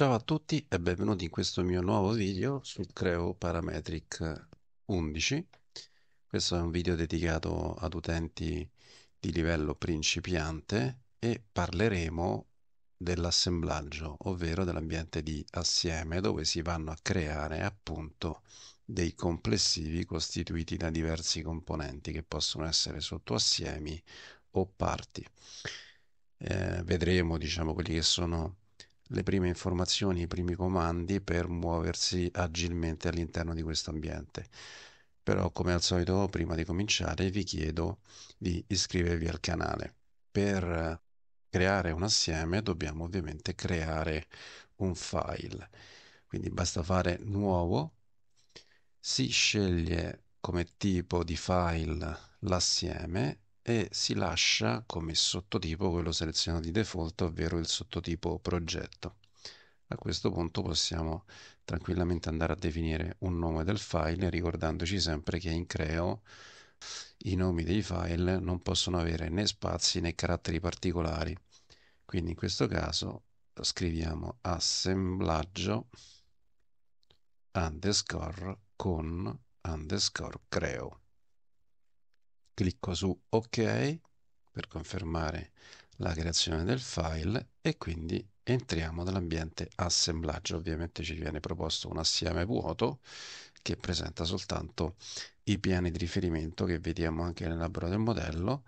Ciao a tutti e benvenuti in questo mio nuovo video sul Creo Parametric 11. Questo è un video dedicato ad utenti di livello principiante e parleremo dell'assemblaggio, ovvero dell'ambiente di assieme dove si vanno a creare appunto dei complessivi costituiti da diversi componenti che possono essere sottoassiemi o parti. Eh, vedremo diciamo quelli che sono le prime informazioni, i primi comandi per muoversi agilmente all'interno di questo ambiente. Però come al solito, prima di cominciare, vi chiedo di iscrivervi al canale. Per eh, creare un assieme dobbiamo ovviamente creare un file. Quindi basta fare nuovo, si sceglie come tipo di file l'assieme e si lascia come sottotipo quello selezionato di default, ovvero il sottotipo progetto. A questo punto possiamo tranquillamente andare a definire un nome del file ricordandoci sempre che in Creo i nomi dei file non possono avere né spazi né caratteri particolari. Quindi in questo caso scriviamo assemblaggio underscore con underscore creo clicco su ok per confermare la creazione del file e quindi entriamo nell'ambiente assemblaggio ovviamente ci viene proposto un assieme vuoto che presenta soltanto i piani di riferimento che vediamo anche nell'albero del modello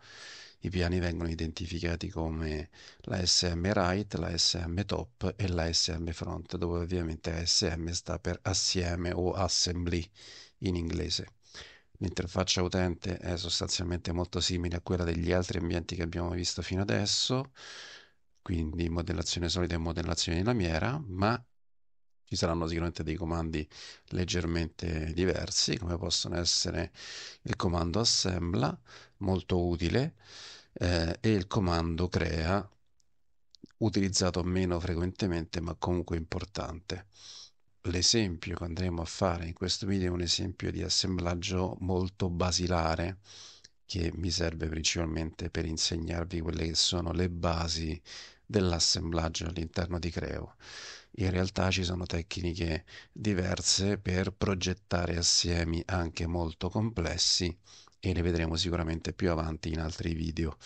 i piani vengono identificati come la SM right, la SM top e la SM front dove ovviamente SM sta per assieme o assembly in inglese L'interfaccia utente è sostanzialmente molto simile a quella degli altri ambienti che abbiamo visto fino adesso, quindi modellazione solida e modellazione lamiera, ma ci saranno sicuramente dei comandi leggermente diversi, come possono essere il comando assembla, molto utile, eh, e il comando crea, utilizzato meno frequentemente ma comunque importante l'esempio che andremo a fare in questo video è un esempio di assemblaggio molto basilare che mi serve principalmente per insegnarvi quelle che sono le basi dell'assemblaggio all'interno di Creo. In realtà ci sono tecniche diverse per progettare assiemi anche molto complessi e le vedremo sicuramente più avanti in altri video.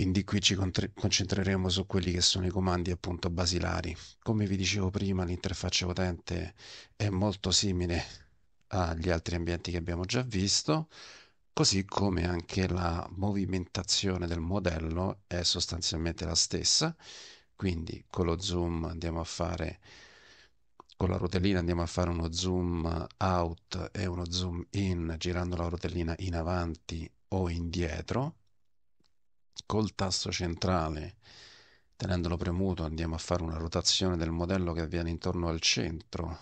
Quindi qui ci concentreremo su quelli che sono i comandi appunto basilari. Come vi dicevo prima, l'interfaccia utente è molto simile agli altri ambienti che abbiamo già visto, così come anche la movimentazione del modello è sostanzialmente la stessa. Quindi con lo zoom andiamo a fare con la rotellina andiamo a fare uno zoom out e uno zoom in girando la rotellina in avanti o indietro col tasto centrale tenendolo premuto andiamo a fare una rotazione del modello che avviene intorno al centro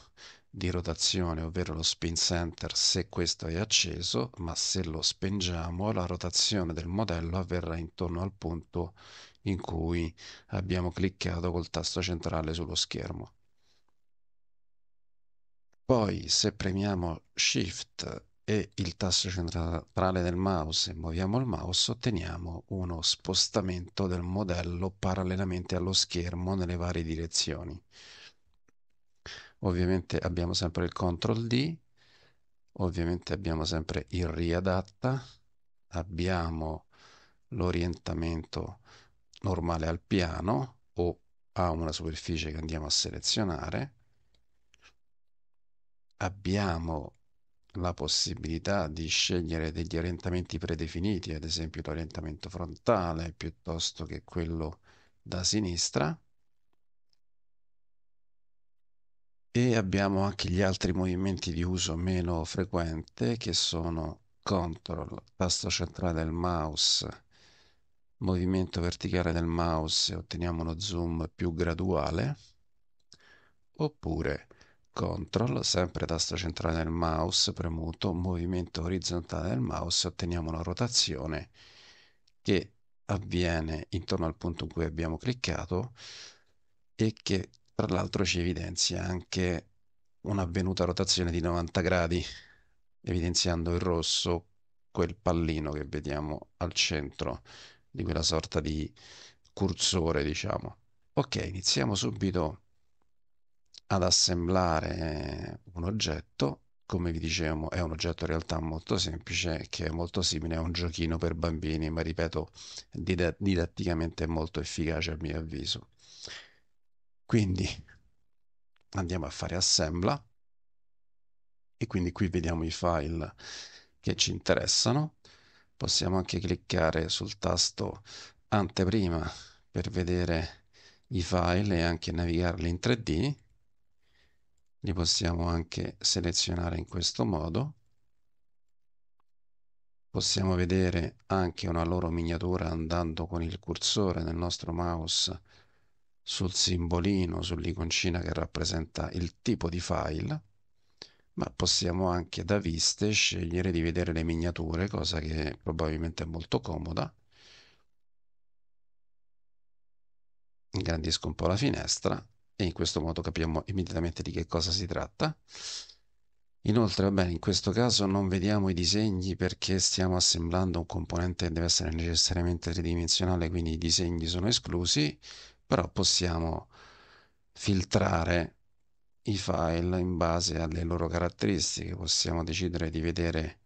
di rotazione ovvero lo spin center se questo è acceso ma se lo spengiamo la rotazione del modello avverrà intorno al punto in cui abbiamo cliccato col tasto centrale sullo schermo poi se premiamo shift e il tasto centrale del mouse e muoviamo il mouse otteniamo uno spostamento del modello parallelamente allo schermo nelle varie direzioni. Ovviamente abbiamo sempre il CTRL D, ovviamente abbiamo sempre il riadatta, abbiamo l'orientamento normale al piano o a una superficie che andiamo a selezionare, abbiamo la possibilità di scegliere degli orientamenti predefiniti, ad esempio l'orientamento frontale piuttosto che quello da sinistra. E abbiamo anche gli altri movimenti di uso meno frequente che sono CTRL, tasto centrale del mouse, movimento verticale del mouse e otteniamo uno zoom più graduale, oppure control sempre tasto centrale del mouse premuto, movimento orizzontale del mouse, otteniamo una rotazione che avviene intorno al punto in cui abbiamo cliccato e che tra l'altro ci evidenzia anche un'avvenuta rotazione di 90 gradi, evidenziando in rosso quel pallino che vediamo al centro di quella sorta di cursore, diciamo. Ok, iniziamo subito ad assemblare un oggetto. Come vi dicevo, è un oggetto in realtà molto semplice che è molto simile a un giochino per bambini, ma ripeto, dida- didatticamente molto efficace a mio avviso. Quindi andiamo a fare assembla e quindi qui vediamo i file che ci interessano. Possiamo anche cliccare sul tasto anteprima per vedere i file e anche navigarli in 3D li possiamo anche selezionare in questo modo possiamo vedere anche una loro miniatura andando con il cursore nel nostro mouse sul simbolino, sull'iconcina che rappresenta il tipo di file ma possiamo anche da viste scegliere di vedere le miniature, cosa che probabilmente è molto comoda. Ingrandisco un po' la finestra e in questo modo capiamo immediatamente di che cosa si tratta. Inoltre, va bene, in questo caso non vediamo i disegni perché stiamo assemblando un componente che deve essere necessariamente tridimensionale, quindi i disegni sono esclusi, però possiamo filtrare i file in base alle loro caratteristiche, possiamo decidere di vedere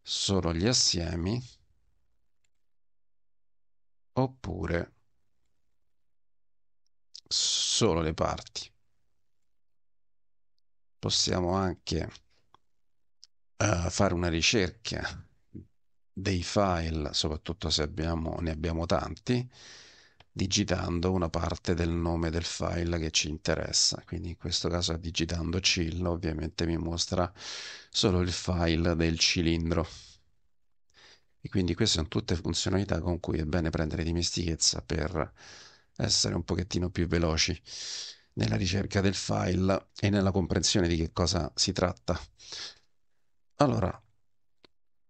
solo gli assiemi oppure solo le parti. Possiamo anche uh, fare una ricerca dei file, soprattutto se abbiamo, ne abbiamo tanti, digitando una parte del nome del file che ci interessa. Quindi in questo caso digitando CIL ovviamente mi mostra solo il file del cilindro. E quindi queste sono tutte funzionalità con cui è bene prendere dimestichezza per essere un pochettino più veloci nella ricerca del file e nella comprensione di che cosa si tratta. Allora,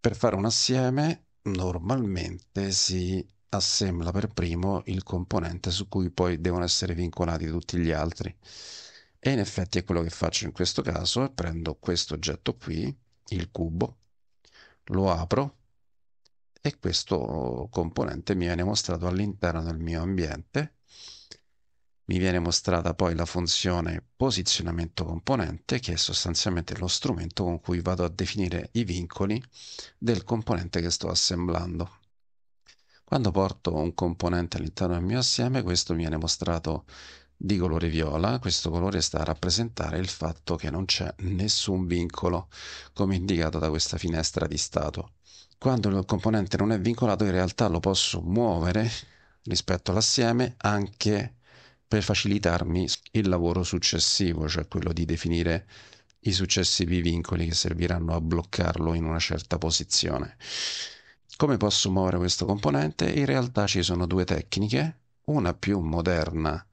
per fare un assieme normalmente si assembla per primo il componente su cui poi devono essere vincolati tutti gli altri. E in effetti è quello che faccio in questo caso, prendo questo oggetto qui, il cubo, lo apro e questo componente mi viene mostrato all'interno del mio ambiente mi viene mostrata poi la funzione posizionamento componente, che è sostanzialmente lo strumento con cui vado a definire i vincoli del componente che sto assemblando. Quando porto un componente all'interno del mio assieme, questo mi viene mostrato di colore viola, questo colore sta a rappresentare il fatto che non c'è nessun vincolo, come indicato da questa finestra di stato. Quando il componente non è vincolato, in realtà lo posso muovere rispetto all'assieme anche per facilitarmi il lavoro successivo, cioè quello di definire i successivi vincoli che serviranno a bloccarlo in una certa posizione. Come posso muovere questo componente? In realtà ci sono due tecniche, una più moderna,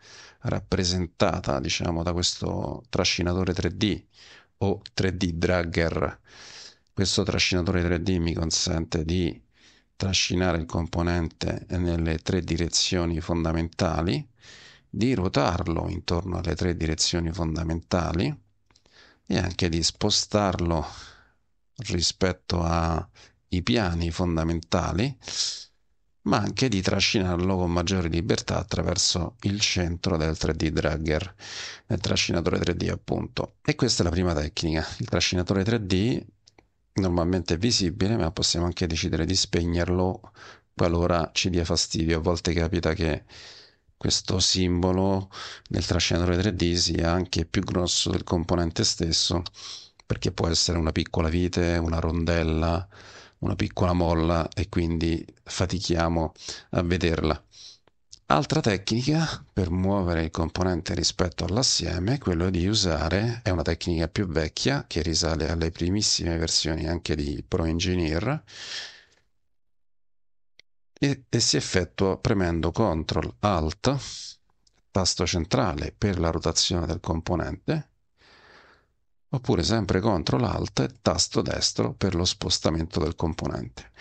rappresentata diciamo da questo trascinatore 3D o 3D dragger. Questo trascinatore 3D mi consente di trascinare il componente nelle tre direzioni fondamentali, di ruotarlo intorno alle tre direzioni fondamentali e anche di spostarlo rispetto ai piani fondamentali, ma anche di trascinarlo con maggiore libertà attraverso il centro del 3D dragger, nel trascinatore 3D appunto. E questa è la prima tecnica. Il trascinatore 3D normalmente è visibile, ma possiamo anche decidere di spegnerlo qualora ci dia fastidio. A volte capita che questo simbolo nel trascinatore 3D sia anche più grosso del componente stesso, perché può essere una piccola vite, una rondella, una piccola molla e quindi fatichiamo a vederla. Altra tecnica per muovere il componente rispetto all'assieme è quella di usare, è una tecnica più vecchia che risale alle primissime versioni anche di ProEngineer e, e si effettua premendo CTRL ALT, tasto centrale per la rotazione del componente, oppure sempre CTRL ALT, tasto destro per lo spostamento del componente.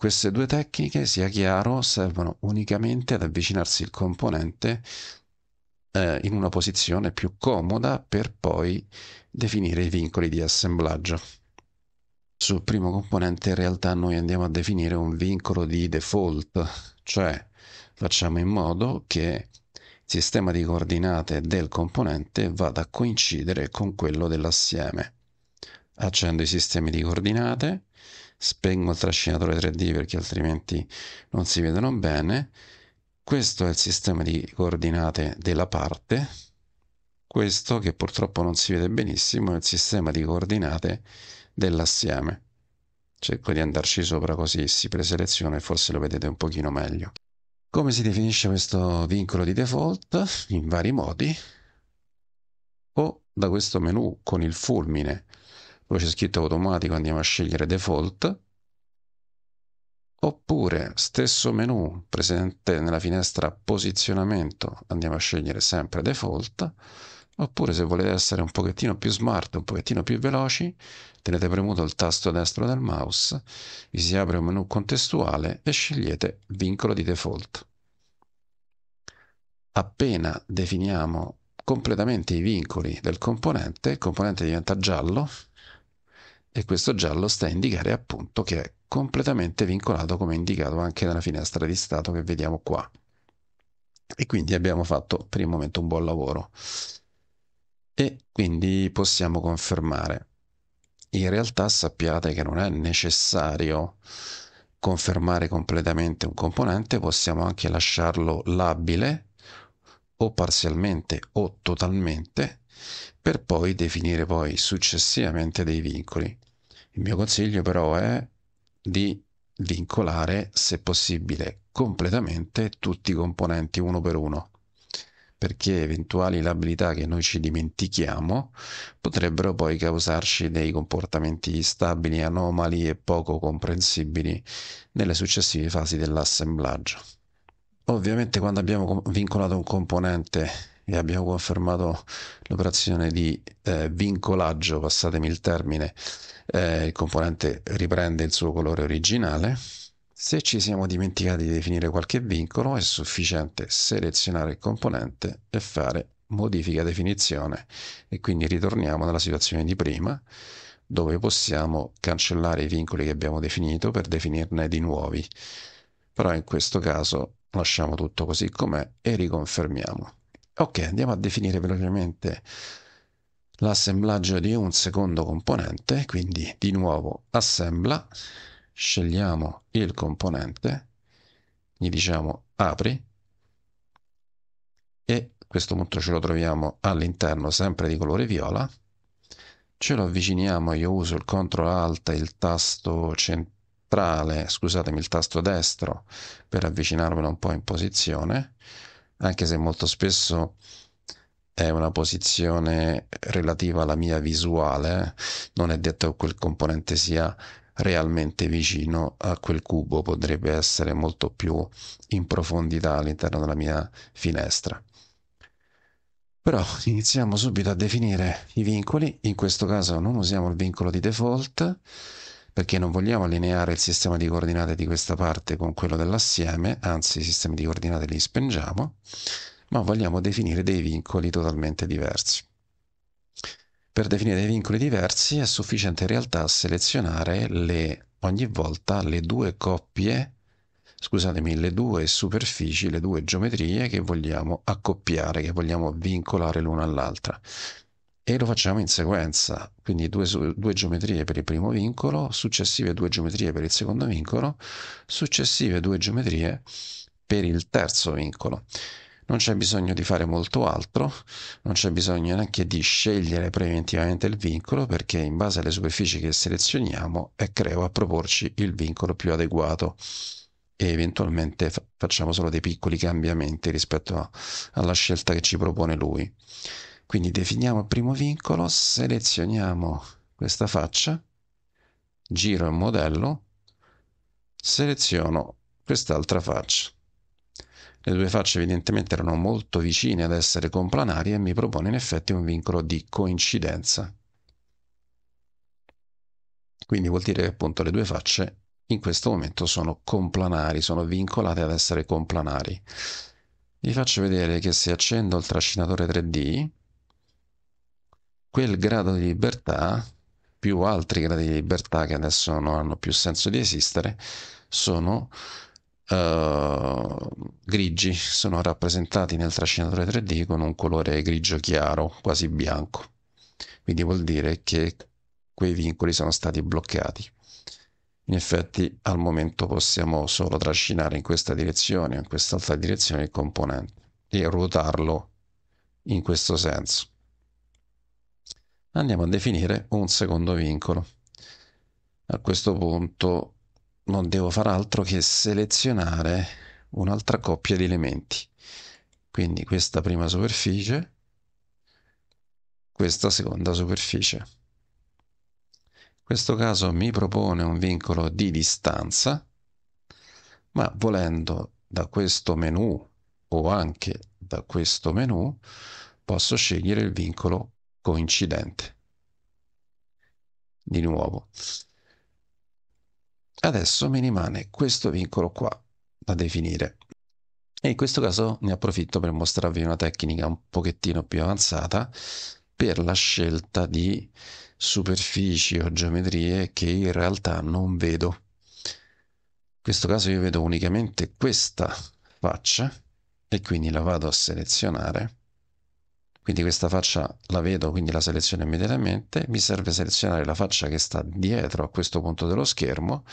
Queste due tecniche, sia chiaro, servono unicamente ad avvicinarsi il componente eh, in una posizione più comoda per poi definire i vincoli di assemblaggio. Sul primo componente in realtà noi andiamo a definire un vincolo di default, cioè facciamo in modo che il sistema di coordinate del componente vada a coincidere con quello dell'assieme. Accendo i sistemi di coordinate, spengo il trascinatore 3D perché altrimenti non si vedono bene. Questo è il sistema di coordinate della parte. Questo, che purtroppo non si vede benissimo, è il sistema di coordinate dell'assieme. Cerco di andarci sopra così si preseleziona e forse lo vedete un pochino meglio. Come si definisce questo vincolo di default? In vari modi. O da questo menu con il fulmine dove c'è scritto automatico andiamo a scegliere default oppure stesso menu presente nella finestra posizionamento andiamo a scegliere sempre default oppure se volete essere un pochettino più smart, un pochettino più veloci, tenete premuto il tasto destro del mouse, vi si apre un menu contestuale e scegliete vincolo di default. Appena definiamo completamente i vincoli del componente, il componente diventa giallo, e questo giallo sta a indicare appunto che è completamente vincolato come indicato anche nella finestra di stato che vediamo qua e quindi abbiamo fatto per il momento un buon lavoro e quindi possiamo confermare in realtà sappiate che non è necessario confermare completamente un componente possiamo anche lasciarlo labile o parzialmente o totalmente per poi definire poi successivamente dei vincoli. Il mio consiglio però è di vincolare, se possibile, completamente tutti i componenti uno per uno, perché eventuali labilità che noi ci dimentichiamo potrebbero poi causarci dei comportamenti instabili, anomali e poco comprensibili nelle successive fasi dell'assemblaggio. Ovviamente quando abbiamo vincolato un componente e abbiamo confermato l'operazione di eh, vincolaggio, passatemi il termine, eh, il componente riprende il suo colore originale. Se ci siamo dimenticati di definire qualche vincolo è sufficiente selezionare il componente e fare modifica definizione e quindi ritorniamo nella situazione di prima dove possiamo cancellare i vincoli che abbiamo definito per definirne di nuovi. Però in questo caso lasciamo tutto così com'è e riconfermiamo. Ok, andiamo a definire velocemente l'assemblaggio di un secondo componente, quindi di nuovo assembla, scegliamo il componente, gli diciamo apri e a questo punto ce lo troviamo all'interno sempre di colore viola, ce lo avviciniamo, io uso il CTRL ALT e il tasto centrale, scusatemi, il tasto destro per avvicinarmelo un po' in posizione, anche se molto spesso è una posizione relativa alla mia visuale, non è detto che quel componente sia realmente vicino a quel cubo, potrebbe essere molto più in profondità all'interno della mia finestra. Però iniziamo subito a definire i vincoli, in questo caso non usiamo il vincolo di default, perché non vogliamo allineare il sistema di coordinate di questa parte con quello dell'assieme, anzi i sistemi di coordinate li spengiamo, ma vogliamo definire dei vincoli totalmente diversi. Per definire dei vincoli diversi è sufficiente in realtà selezionare le, ogni volta le due coppie, scusatemi, le due superfici, le due geometrie che vogliamo accoppiare, che vogliamo vincolare l'una all'altra e lo facciamo in sequenza, quindi due, due, geometrie per il primo vincolo, successive due geometrie per il secondo vincolo, successive due geometrie per il terzo vincolo. Non c'è bisogno di fare molto altro, non c'è bisogno neanche di scegliere preventivamente il vincolo perché in base alle superfici che selezioniamo è creo a proporci il vincolo più adeguato e eventualmente facciamo solo dei piccoli cambiamenti rispetto a, alla scelta che ci propone lui. Quindi definiamo il primo vincolo, selezioniamo questa faccia, giro il modello, seleziono quest'altra faccia. Le due facce evidentemente erano molto vicine ad essere complanari e mi propone in effetti un vincolo di coincidenza. Quindi vuol dire che appunto le due facce in questo momento sono complanari, sono vincolate ad essere complanari. Vi faccio vedere che se accendo il trascinatore 3D, quel grado di libertà, più altri gradi di libertà che adesso non hanno più senso di esistere, sono uh, grigi, sono rappresentati nel trascinatore 3D con un colore grigio chiaro, quasi bianco. Quindi vuol dire che quei vincoli sono stati bloccati. In effetti al momento possiamo solo trascinare in questa direzione in quest'altra direzione il componente e ruotarlo in questo senso andiamo a definire un secondo vincolo. A questo punto non devo far altro che selezionare un'altra coppia di elementi. Quindi questa prima superficie, questa seconda superficie. In questo caso mi propone un vincolo di distanza, ma volendo da questo menu o anche da questo menu posso scegliere il vincolo coincidente. Di nuovo. Adesso mi rimane questo vincolo qua da definire. E in questo caso ne approfitto per mostrarvi una tecnica un pochettino più avanzata per la scelta di superfici o geometrie che in realtà non vedo. In questo caso io vedo unicamente questa faccia e quindi la vado a selezionare quindi questa faccia la vedo quindi la seleziono immediatamente mi serve selezionare la faccia che sta dietro a questo punto dello schermo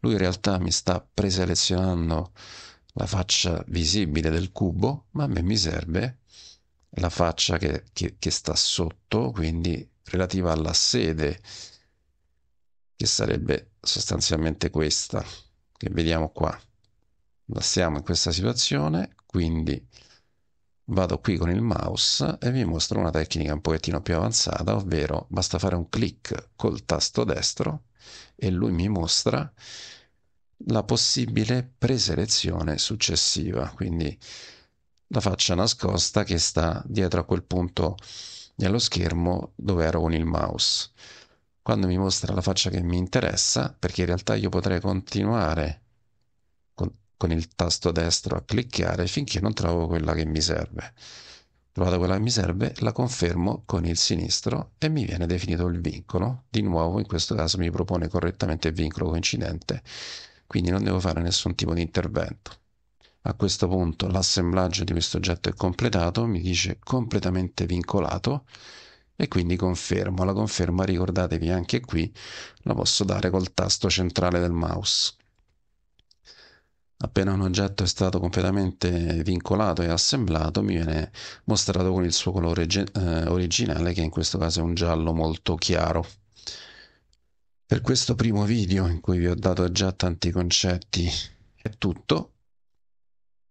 lui in realtà mi sta preselezionando la faccia visibile del cubo ma a me mi serve la faccia che, che, che sta sotto quindi relativa alla sede che sarebbe sostanzialmente questa che vediamo qua la stiamo in questa situazione quindi Vado qui con il mouse e vi mostro una tecnica un pochettino più avanzata, ovvero basta fare un clic col tasto destro e lui mi mostra la possibile preselezione successiva, quindi la faccia nascosta che sta dietro a quel punto nello schermo dove ero con il mouse. Quando mi mostra la faccia che mi interessa, perché in realtà io potrei continuare con il tasto destro a cliccare finché non trovo quella che mi serve. Trovata quella che mi serve, la confermo con il sinistro e mi viene definito il vincolo. Di nuovo, in questo caso mi propone correttamente il vincolo coincidente, quindi non devo fare nessun tipo di intervento. A questo punto l'assemblaggio di questo oggetto è completato, mi dice completamente vincolato e quindi confermo. La conferma, ricordatevi anche qui, la posso dare col tasto centrale del mouse. Appena un oggetto è stato completamente vincolato e assemblato, mi viene mostrato con il suo colore eh, originale, che in questo caso è un giallo molto chiaro. Per questo primo video, in cui vi ho dato già tanti concetti, è tutto.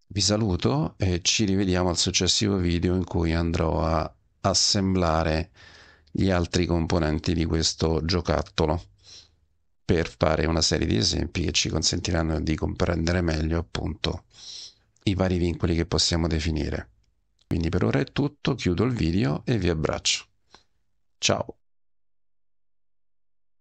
Vi saluto e ci rivediamo al successivo video in cui andrò a assemblare gli altri componenti di questo giocattolo per fare una serie di esempi che ci consentiranno di comprendere meglio appunto i vari vincoli che possiamo definire. Quindi per ora è tutto, chiudo il video e vi abbraccio. Ciao!